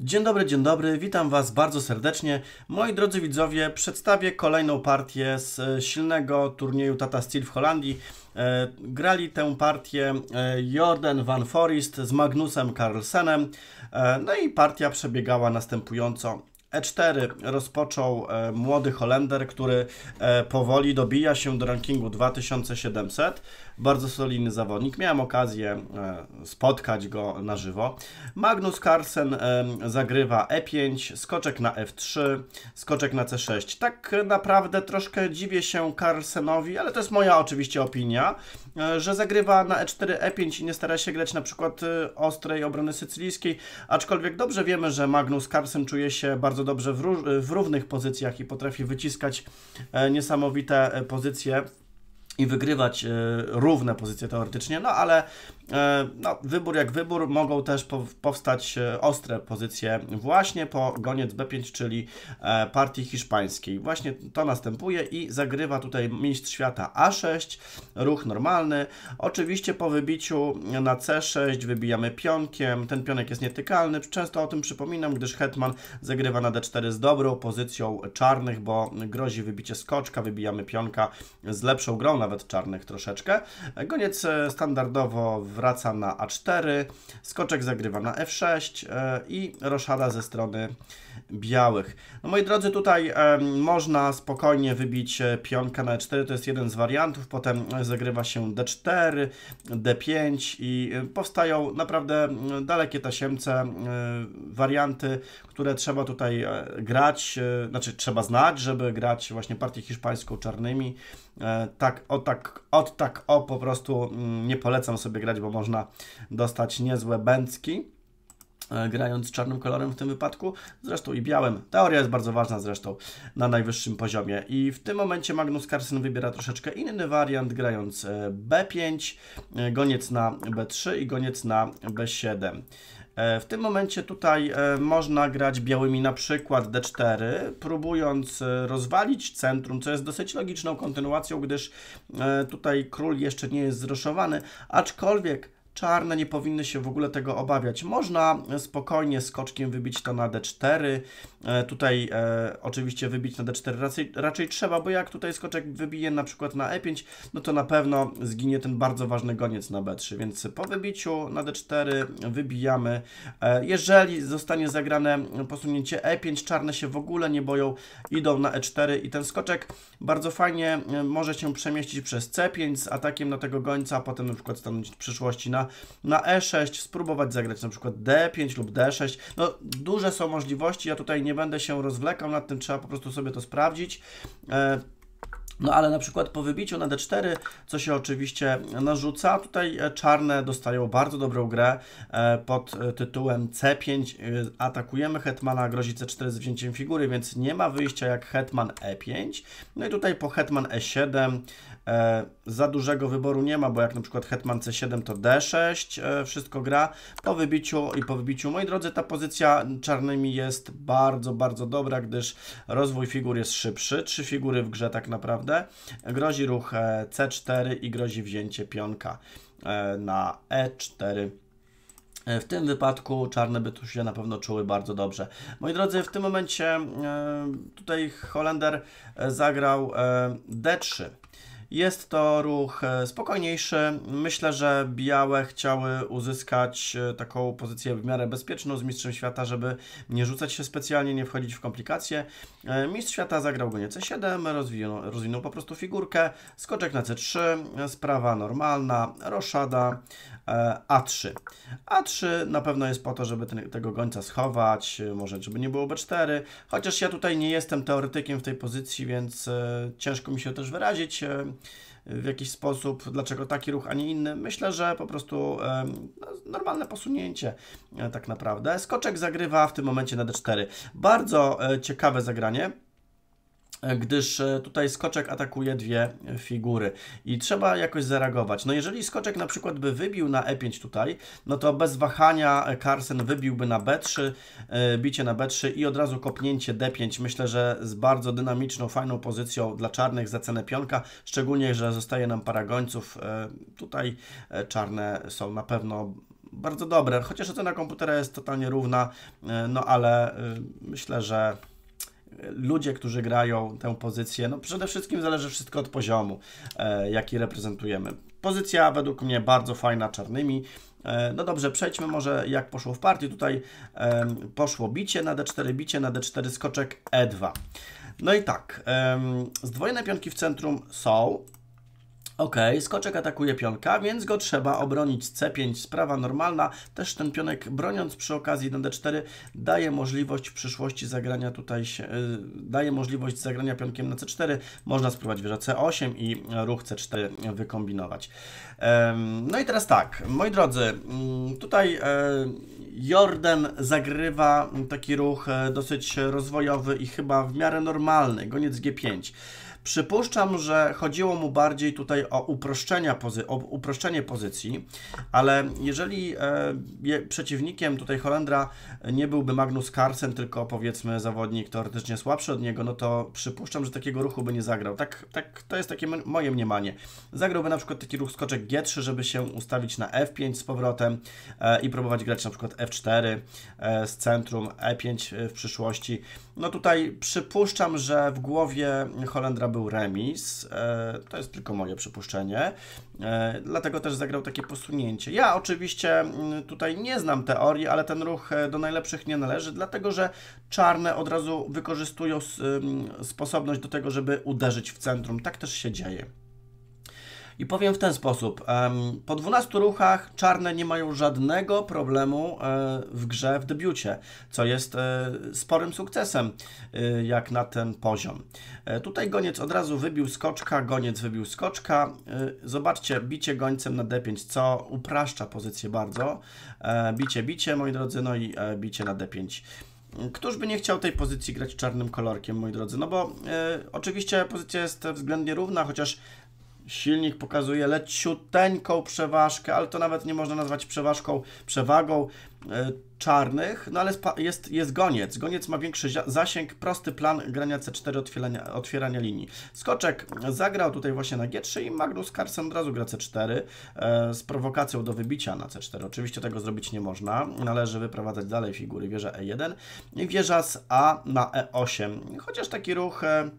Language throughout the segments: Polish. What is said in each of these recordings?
Dzień dobry, dzień dobry, witam Was bardzo serdecznie. Moi drodzy widzowie, przedstawię kolejną partię z e, silnego turnieju Tata Steel w Holandii. E, grali tę partię e, Jordan Van Forest z Magnusem Carlsenem. no i partia przebiegała następująco. E4 rozpoczął e, młody Holender, który e, powoli dobija się do rankingu 2700 bardzo solidny zawodnik. Miałem okazję e, spotkać go na żywo. Magnus Carlsen e, zagrywa E5, skoczek na F3, skoczek na C6. Tak naprawdę troszkę dziwię się Carlsenowi, ale to jest moja oczywiście opinia, e, że zagrywa na E4, E5 i nie stara się grać na przykład ostrej obrony sycylijskiej, aczkolwiek dobrze wiemy, że Magnus Carlsen czuje się bardzo dobrze w, w równych pozycjach i potrafi wyciskać niesamowite pozycje i wygrywać e, równe pozycje teoretycznie, no ale E, no, wybór jak wybór, mogą też powstać e, ostre pozycje właśnie po goniec B5, czyli e, partii hiszpańskiej. Właśnie to następuje i zagrywa tutaj mistrz świata A6, ruch normalny. Oczywiście po wybiciu na C6 wybijamy pionkiem, ten pionek jest nietykalny. Często o tym przypominam, gdyż hetman zagrywa na D4 z dobrą pozycją czarnych, bo grozi wybicie skoczka, wybijamy pionka z lepszą grą nawet czarnych troszeczkę. Goniec standardowo w wraca na A4, skoczek zagrywa na F6 e, i roszada ze strony białych. No moi drodzy, tutaj e, można spokojnie wybić e, pionka na E4, to jest jeden z wariantów, potem zagrywa się D4, D5 i powstają naprawdę dalekie tasiemce warianty, które trzeba tutaj grać, znaczy trzeba znać, żeby grać właśnie partię hiszpańską czarnymi. Tak, o tak, od tak, o po prostu nie polecam sobie grać, bo którego można dostać niezłe bęcki e, grając czarnym kolorem w tym wypadku, zresztą i białym. Teoria jest bardzo ważna zresztą na najwyższym poziomie. I w tym momencie Magnus Carlsen wybiera troszeczkę inny wariant, grając e, B5, e, goniec na B3 i goniec na B7. E, w tym momencie tutaj e, można grać białymi na przykład d4, próbując e, rozwalić centrum, co jest dosyć logiczną kontynuacją, gdyż tutaj król jeszcze nie jest zroszowany, aczkolwiek Czarne nie powinny się w ogóle tego obawiać. Można spokojnie skoczkiem wybić to na D4. E, tutaj e, oczywiście wybić na D4 raczej, raczej trzeba, bo jak tutaj skoczek wybije na przykład na E5, no to na pewno zginie ten bardzo ważny goniec na B3, więc po wybiciu na D4 wybijamy. E, jeżeli zostanie zagrane posunięcie E5, czarne się w ogóle nie boją, idą na E4 i ten skoczek bardzo fajnie e, może się przemieścić przez C5 z atakiem na tego gońca, a potem na przykład stanąć w przyszłości na na E6, spróbować zagrać na przykład D5 lub D6. No, duże są możliwości, ja tutaj nie będę się rozwlekał nad tym, trzeba po prostu sobie to sprawdzić. E, no ale na przykład po wybiciu na D4, co się oczywiście narzuca, tutaj e, czarne dostają bardzo dobrą grę e, pod tytułem C5. Atakujemy Hetmana, grozi C4 z wzięciem figury, więc nie ma wyjścia jak Hetman E5. No i tutaj po Hetman E7 E, za dużego wyboru nie ma, bo jak na przykład hetman c7 to d6, e, wszystko gra po wybiciu i po wybiciu. Moi drodzy, ta pozycja czarnymi jest bardzo, bardzo dobra, gdyż rozwój figur jest szybszy. Trzy figury w grze tak naprawdę. Grozi ruch e, c4 i grozi wzięcie pionka na e4. W tym wypadku czarne by tu się na pewno czuły bardzo dobrze. Moi drodzy, w tym momencie tutaj Holender zagrał D3. Jest to ruch e, spokojniejszy. Myślę, że białe chciały uzyskać e, taką pozycję w miarę bezpieczną z mistrzem świata, żeby nie rzucać się specjalnie, nie wchodzić w komplikacje. E, mistrz świata zagrał go C7, rozwinął, rozwinął po prostu figurkę, skoczek na C3, sprawa normalna, roszada, a3. A3 na pewno jest po to, żeby ten, tego gońca schować, może żeby nie było B4, chociaż ja tutaj nie jestem teoretykiem w tej pozycji, więc ciężko mi się też wyrazić w jakiś sposób, dlaczego taki ruch, a nie inny. Myślę, że po prostu no, normalne posunięcie e, tak naprawdę. Skoczek zagrywa w tym momencie na D4. Bardzo e, ciekawe zagranie gdyż e, tutaj skoczek atakuje dwie figury i trzeba jakoś zareagować. No jeżeli skoczek na przykład by wybił na e5 tutaj, no to bez wahania e, carson wybiłby na b3, e, bicie na b3 i od razu kopnięcie d5. Myślę, że z bardzo dynamiczną, fajną pozycją dla czarnych za cenę pionka, szczególnie, że zostaje nam para gońców. Tutaj czarne są na pewno bardzo dobre, chociaż ocena komputera jest totalnie równa, no ale myślę, że ludzie, którzy grają tę pozycję, no przede wszystkim zależy wszystko od poziomu, e, jaki reprezentujemy. Pozycja według mnie bardzo fajna czarnymi. E, no dobrze, przejdźmy może jak poszło w partii. Tutaj poszło bicie na d4, bicie na d4, skoczek e2. No i tak, zdwojone pionki w centrum są, Ok, skoczek atakuje pionka, więc go trzeba obronić C5, sprawa normalna. Też ten pionek broniąc przy okazji 1D4 daje możliwość w przyszłości zagrania tutaj, się, y, daje możliwość zagrania pionkiem na C4. Można spróbować wieża C8 i ruch C4 wykombinować. No i teraz tak, moi drodzy, mm, tutaj e, Jordan zagrywa taki ruch e, dosyć rozwojowy i chyba w miarę normalny, goniec G5. Przypuszczam, że chodziło mu bardziej tutaj o, uproszczenia pozy o uproszczenie pozycji, ale jeżeli e, przeciwnikiem tutaj Holendra nie byłby Magnus Carlsen, tylko powiedzmy zawodnik teoretycznie słabszy od niego, no to przypuszczam, że takiego ruchu by nie zagrał. Tak, tak to jest takie moje mniemanie. Zagrałby na przykład taki ruch skoczek G3, żeby się ustawić na F5 z powrotem e, i próbować grać na przykład F4 e, z centrum, E5 e, w przyszłości. No tutaj przypuszczam, że w głowie Holendra był remis. E, to jest tylko moje przypuszczenie. E, dlatego też zagrał takie posunięcie. Ja oczywiście mm, tutaj nie znam teorii, ale ten ruch e, do najlepszych nie należy, dlatego że czarne od razu wykorzystują mm, sposobność do tego, żeby uderzyć w centrum. Tak też się dzieje. I powiem w ten sposób. Po 12 ruchach czarne nie mają żadnego problemu e, w grze w debiucie, co jest e, sporym sukcesem e, jak na ten poziom. Tutaj goniec od razu wybił skoczka, goniec wybił skoczka. Zobaczcie, bicie gońcem na d5, co upraszcza pozycję bardzo. Bicie, bicie, moi drodzy, no i bicie na d5. Któż by nie chciał tej pozycji grać czarnym kolorkiem, moi drodzy? No bo y, oczywiście pozycja jest względnie równa, chociaż Silnik pokazuje leciuteńką przeważkę, ale to nawet nie można nazwać przeważką, przewagą e, czarnych, no ale jest, jest goniec. Goniec ma większy zasięg, prosty plan grania C4, otwierania, otwierania linii. Skoczek zagrał tutaj właśnie na G3 i Magnus Carlsen od razu gra C4 e, z prowokacją do wybicia na C4. Oczywiście tego zrobić nie można, należy wyprowadzać dalej figury. Wieża E1 i wieża z A na E8. Chociaż taki ruch... E,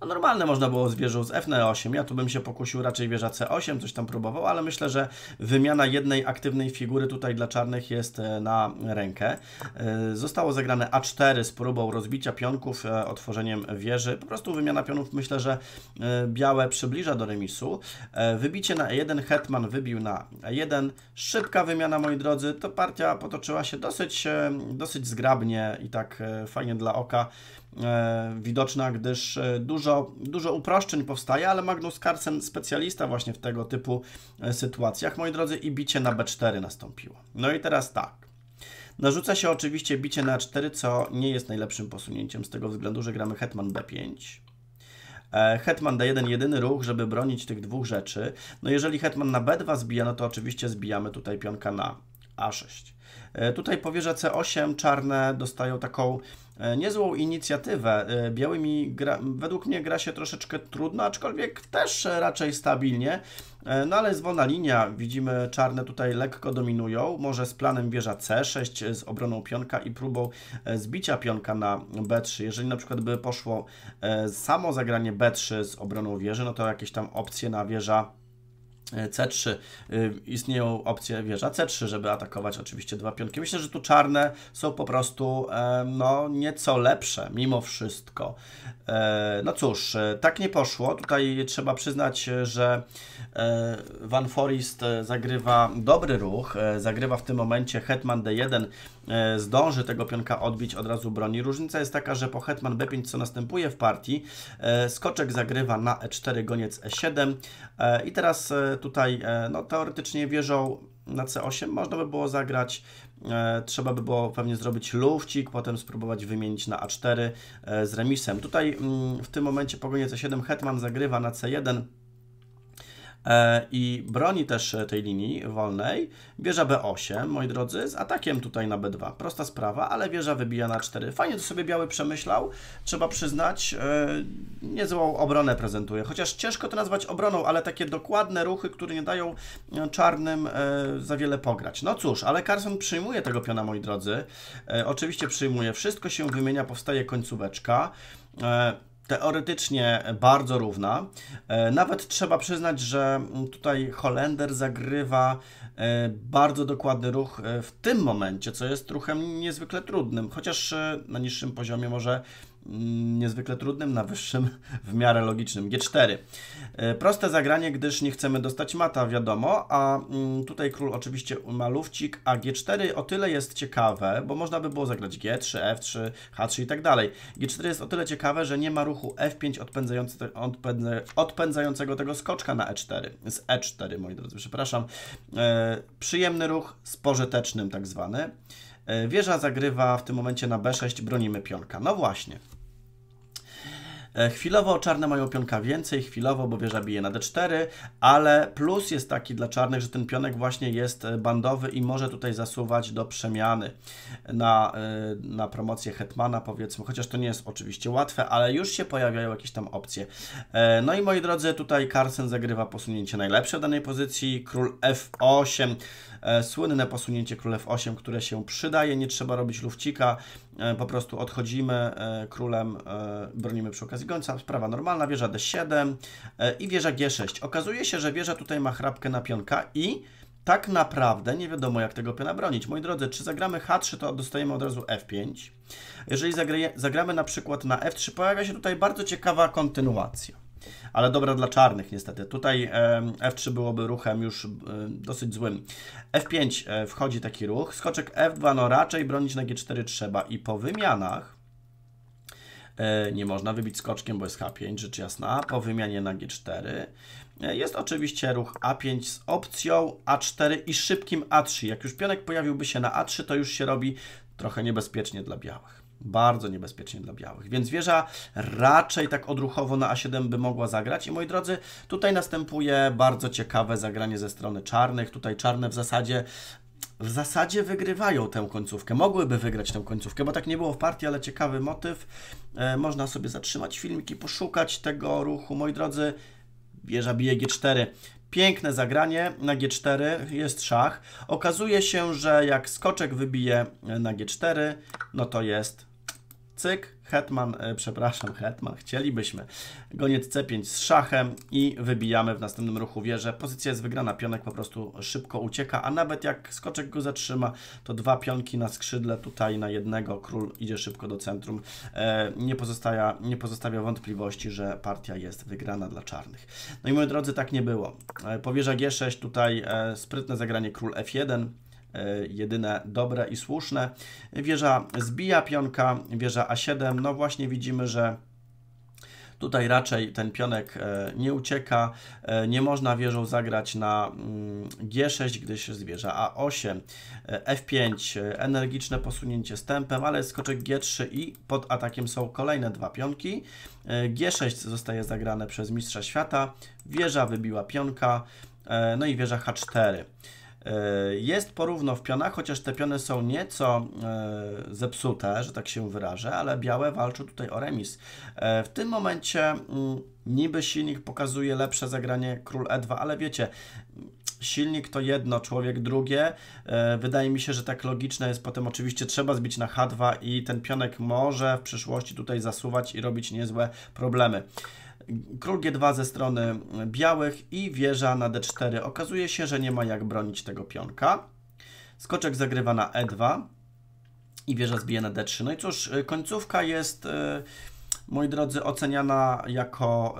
no normalne można było z wieżą z F na 8. Ja tu bym się pokusił raczej wieża C8, coś tam próbował, ale myślę, że wymiana jednej aktywnej figury tutaj dla czarnych jest e, na rękę. E, zostało zagrane A4 z próbą rozbicia pionków, e, otworzeniem wieży. Po prostu wymiana pionów myślę, że białe przybliża do remisu. Wybicie na E1, Hetman wybił na E1. Szybka wymiana, moi drodzy. To partia potoczyła się dosyć, dosyć zgrabnie i tak fajnie dla oka. E, widoczna, gdyż e, dużo, dużo uproszczeń powstaje, ale Magnus Carlsen specjalista właśnie w tego typu e, sytuacjach, moi drodzy, i bicie na B4 nastąpiło. No i teraz tak. Narzuca się oczywiście bicie na 4, co nie jest najlepszym posunięciem z tego względu, że gramy hetman b5. Hetman da jeden jedyny ruch, żeby bronić tych dwóch rzeczy. No jeżeli hetman na b2 zbija, no to oczywiście zbijamy tutaj pionka na a6. E, tutaj powierza C8 czarne dostają taką e, niezłą inicjatywę. E, białymi gra, według mnie gra się troszeczkę trudno, aczkolwiek też raczej stabilnie. No ale jest wolna linia, widzimy czarne tutaj lekko dominują, może z planem wieża C6, z obroną pionka i próbą zbicia pionka na B3. Jeżeli na przykład by poszło samo zagranie B3 z obroną wieży, no to jakieś tam opcje na wieża C3 y, istnieją opcje wieża C3, żeby atakować oczywiście dwa pionki. Myślę, że tu czarne są po prostu e, no, nieco lepsze mimo wszystko. E, no cóż, e, tak nie poszło. Tutaj trzeba przyznać, że Van Forest zagrywa dobry ruch. Zagrywa w tym momencie Hetman D1 E, zdąży tego pionka odbić, od razu broni. Różnica jest taka, że po hetman b5, co następuje w partii, e, skoczek zagrywa na e4, goniec e7 e, i teraz tutaj no, teoretycznie wieżą na c8 można by było zagrać, trzeba by było pewnie zrobić lufcik, potem spróbować wymienić na a4 z remisem. Tutaj mm, w tym momencie po gonie c7 hetman zagrywa na c1, E, i broni też e, tej linii wolnej. Wieża B8, moi drodzy, z atakiem tutaj na B2. Prosta sprawa, ale wieża wybija na 4. Fajnie to sobie Biały przemyślał, trzeba przyznać. E, niezłą obronę prezentuje, chociaż ciężko to nazwać obroną, ale takie dokładne ruchy, które nie dają czarnym za wiele pograć. No cóż, ale Carson przyjmuje tego piona, moi drodzy. Oczywiście przyjmuje, wszystko się wymienia, powstaje końcóweczka teoretycznie bardzo równa. E, nawet trzeba przyznać, że tutaj Holender zagrywa e, bardzo dokładny ruch e, w tym momencie, co jest ruchem niezwykle trudnym, chociaż na niższym poziomie może niezwykle trudnym, na wyższym w miarę logicznym. G4. E, proste zagranie, gdyż nie chcemy dostać mata, wiadomo, a mm, tutaj król oczywiście ma lufcik, a G4 o tyle jest ciekawe, bo można by było zagrać G3, F3, H3 i tak dalej. G4 jest o tyle ciekawe, że nie ma ruchu F5 odpędzające, odpędza, odpędzającego tego skoczka na E4, z E4, moi drodzy, przepraszam. E, przyjemny ruch z pożytecznym tak zwany. E, wieża zagrywa w tym momencie na B6, bronimy pionka. No właśnie. E, chwilowo czarne mają pionka więcej, chwilowo, bo wieża bije na d4, ale plus jest taki dla czarnych, że ten pionek właśnie jest e, bandowy i może tutaj zasuwać do przemiany na, e, na promocję hetmana, powiedzmy, chociaż to nie jest oczywiście łatwe, ale już się pojawiają jakieś tam opcje. No i moi drodzy, tutaj Carson zagrywa posunięcie najlepsze w danej pozycji, król f8, słynne posunięcie król f8, które się przydaje, nie trzeba robić lufcika, E, po prostu odchodzimy e, królem, e, bronimy przy okazji gońca, sprawa normalna, wieża D7 i wieża G6. Okazuje się, że wieża tutaj ma chrapkę na pionka i tak naprawdę nie wiadomo, jak tego piona bronić. Moi drodzy, czy zagramy H3, to dostajemy od razu F5. Jeżeli zagramy na przykład na F3, pojawia się tutaj bardzo ciekawa kontynuacja ale dobra dla czarnych niestety. Tutaj F3 byłoby ruchem już e, dosyć złym. F5 e, wchodzi taki ruch, skoczek F2, no raczej bronić na G4 trzeba i po wymianach e, nie można wybić skoczkiem, bo jest H5, rzecz jasna, po wymianie na G4 jest oczywiście ruch A5 z opcją A4 i szybkim A3. Jak już pionek pojawiłby się na A3, to już się robi trochę niebezpiecznie dla białych. Bardzo niebezpiecznie dla białych. Więc wieża raczej tak odruchowo na A7 by mogła zagrać. I moi drodzy, tutaj następuje bardzo ciekawe zagranie ze strony czarnych. Tutaj czarne w zasadzie w zasadzie wygrywają tę końcówkę. Mogłyby wygrać tę końcówkę, bo tak nie było w partii, ale ciekawy motyw. E, można sobie zatrzymać filmiki, poszukać tego ruchu. Moi drodzy, wieża bije G4. Piękne zagranie na G4, jest szach. Okazuje się, że jak skoczek wybije na G4, no to jest cyk, hetman, e, przepraszam, hetman, chcielibyśmy. Goniec C5 z szachem i wybijamy w następnym ruchu wieżę. Pozycja jest wygrana, pionek po prostu szybko ucieka, a nawet jak skoczek go zatrzyma, to dwa pionki na skrzydle, tutaj na jednego, król idzie szybko do centrum. E, nie, pozostaje, nie pozostawia wątpliwości, że partia jest wygrana dla czarnych. No i moi drodzy, tak nie było. E, Powieża G6, tutaj sprytne zagranie król F1, E, jedyne dobre i słuszne. Wieża zbija pionka, wieża A7, no właśnie widzimy, że Tutaj raczej ten pionek e, nie ucieka, e, nie można wieżą zagrać na mm, G6, gdyż jest wieża A8, F5, energiczne posunięcie z tempem, ale skoczek G3 i pod atakiem są kolejne dwa pionki. G6 zostaje zagrane przez mistrza świata, wieża wybiła pionka, no i wieża H4. E, jest porówno w pionach, chociaż te piony są nieco e, zepsute, że tak się wyrażę, ale białe walczą tutaj o remis. E, w tym momencie mm, niby silnik pokazuje lepsze zagranie król e2, ale wiecie, silnik to jedno, człowiek drugie. Wydaje mi się, że tak logiczne jest potem oczywiście trzeba zbić na h2 i ten pionek może w przyszłości tutaj zasuwać i robić niezłe problemy. Król G2 ze strony białych i wieża na D4. Okazuje się, że nie ma jak bronić tego pionka. Skoczek zagrywa na E2 i wieża zbije na D3. No i cóż, y, końcówka jest, y, moi drodzy, oceniana jako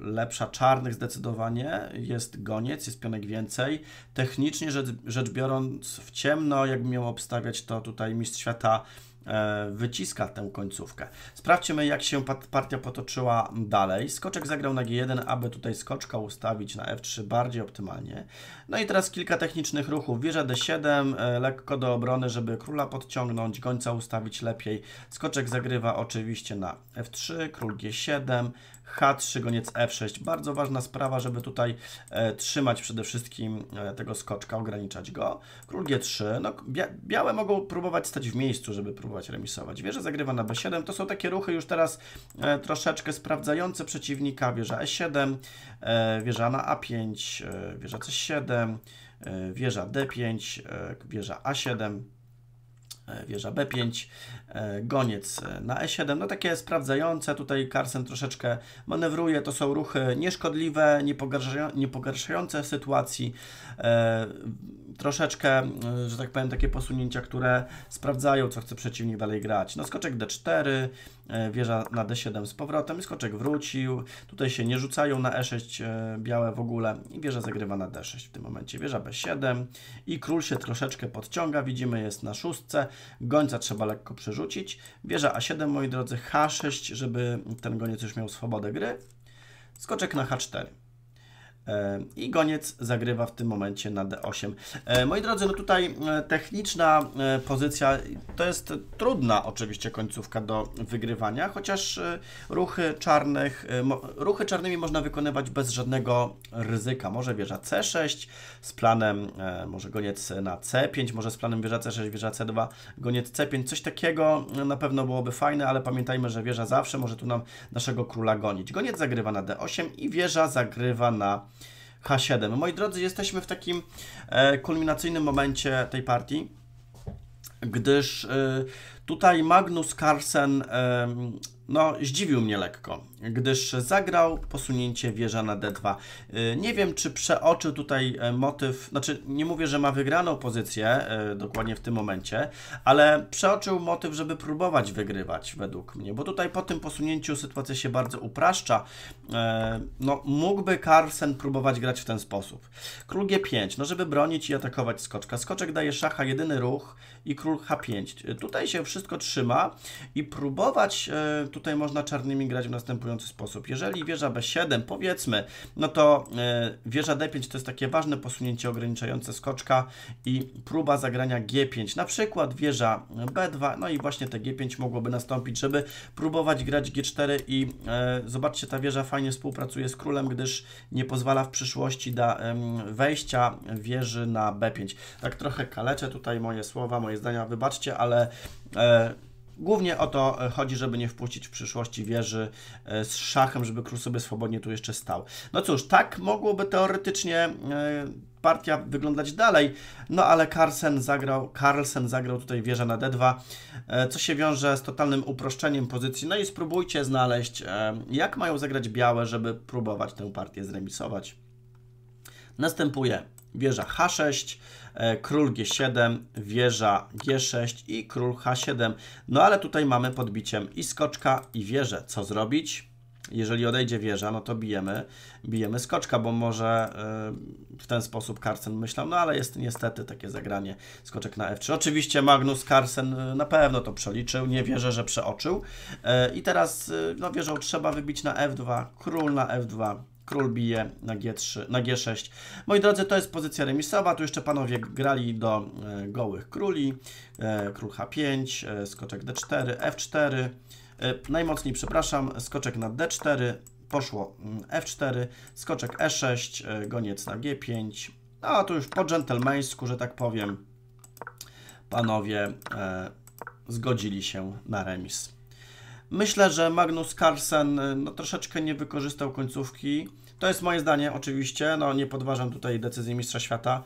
y, lepsza czarnych zdecydowanie. Jest goniec, jest pionek więcej. Technicznie rzecz, biorąc w ciemno, jakbym miał obstawiać, to tutaj mistrz świata E, wyciska tę końcówkę. Sprawdźmy, jak się partia potoczyła dalej. Skoczek zagrał na G1, aby tutaj skoczka ustawić na F3 bardziej optymalnie. No i teraz kilka technicznych ruchów. Wieża D7, e, lekko do obrony, żeby króla podciągnąć, gońca ustawić lepiej. Skoczek zagrywa oczywiście na F3, król G7, H3, goniec F6. Bardzo ważna sprawa, żeby tutaj e, trzymać przede wszystkim e, tego skoczka, ograniczać go. Król G3, no białe mogą próbować stać w miejscu, żeby próbować remisować. Wieża zagrywa na B7, to są takie ruchy już teraz e, troszeczkę sprawdzające przeciwnika. Wieża E7, e, wieża na A5, e, wieża C7, e, wieża D5, wieża A7, E, wieża B5, e, goniec e, na E7. No takie sprawdzające, tutaj Carson troszeczkę manewruje, to są ruchy nieszkodliwe, niepogarszające sytuacji, troszeczkę, że tak powiem, takie posunięcia, które sprawdzają, co chce przeciwnik dalej grać. No skoczek D4, E, wieża na D7 z powrotem skoczek wrócił. Tutaj się nie rzucają na E6 e, białe w ogóle i wieża zagrywa na D6 w tym momencie. Wieża B7 i król się troszeczkę podciąga, widzimy jest na szóstce. Gońca trzeba lekko przerzucić. Wieża A7, moi drodzy, H6, żeby ten goniec już miał swobodę gry. Skoczek na H4. E, I goniec zagrywa w tym momencie na D8. E, moi drodzy, no tutaj e, techniczna pozycja to jest trudna oczywiście końcówka do wygrywania, chociaż ruchy czarnych, ruchy czarnymi można wykonywać bez żadnego ryzyka. Może wieża C6 z planem, może goniec na C5, może z planem wieża C6, wieża C2, goniec C5, coś takiego na pewno byłoby fajne, ale pamiętajmy, że wieża zawsze może tu nam naszego króla gonić. Goniec zagrywa na D8 i wieża zagrywa na H7. Moi drodzy, jesteśmy w takim e, kulminacyjnym momencie tej partii, gdyż e, tutaj Magnus Carlsen no, zdziwił mnie lekko, gdyż zagrał posunięcie wieża na d2. Y, nie wiem, czy przeoczył tutaj e, motyw, znaczy nie mówię, że ma wygraną pozycję e, dokładnie w tym momencie, ale przeoczył motyw, żeby próbować wygrywać według mnie, bo tutaj po tym posunięciu sytuacja się bardzo upraszcza. E, no, mógłby Carlsen próbować grać w ten sposób. Król g5, no żeby bronić i atakować skoczka. Skoczek daje szacha jedyny ruch i król h5. Y, tutaj się wszystko trzyma i próbować tutaj można czarnymi grać w następujący sposób. Jeżeli wieża B7, powiedzmy, no to e, wieża D5 to jest takie ważne posunięcie ograniczające skoczka i próba zagrania G5. Na przykład wieża B2, no i właśnie te G5 mogłoby nastąpić, żeby próbować grać G4 i e, zobaczcie, ta wieża fajnie współpracuje z królem, gdyż nie pozwala w przyszłości da, wejścia wieży na B5. Tak trochę kaleczę tutaj moje słowa, moje zdania, wybaczcie, ale e, Głównie o to e, chodzi, żeby nie wpuścić w przyszłości wieży e, z szachem, żeby król sobie swobodnie tu jeszcze stał. No cóż, tak mogłoby teoretycznie e, partia wyglądać dalej, no ale Carlsen zagrał, Carlsen zagrał tutaj wieżę na d2, co się wiąże z totalnym uproszczeniem pozycji. No i spróbujcie znaleźć, jak mają zagrać białe, żeby próbować tę partię zremisować. Następuje wieża h6, E, król G7, wieża G6 i król H7. No ale tutaj mamy podbiciem i skoczka i wieżę. Co zrobić? Jeżeli odejdzie wieża, no to bijemy, bijemy skoczka, bo może e, w ten sposób Carsen myślał, no ale jest niestety takie zagranie skoczek na F3. Oczywiście Magnus Carsen e, na pewno to przeliczył, nie wierzę, że przeoczył. I teraz no, wieżą trzeba wybić na F2, król na F2, król bije na, G3, na G6. Moi drodzy, to jest pozycja remisowa, tu jeszcze panowie grali do e, gołych króli, e, król H5, e, skoczek D4, F4, najmocniej przepraszam, skoczek na D4, poszło mm, F4, skoczek E6, goniec na G5, no tu już po dżentelmeńsku, że tak powiem, panowie e, zgodzili się na remis. Myślę, że Magnus Carlsen y, no, troszeczkę nie wykorzystał końcówki. To jest moje zdanie oczywiście, no nie podważam tutaj decyzji Mistrza Świata.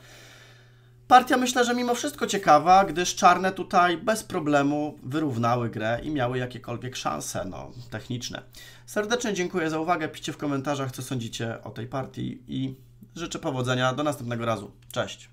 Partia myślę, że mimo wszystko ciekawa, gdyż czarne tutaj bez problemu wyrównały grę i miały jakiekolwiek szanse no, techniczne. Serdecznie dziękuję za uwagę, piszcie w komentarzach co sądzicie o tej partii i życzę powodzenia do następnego razu. Cześć!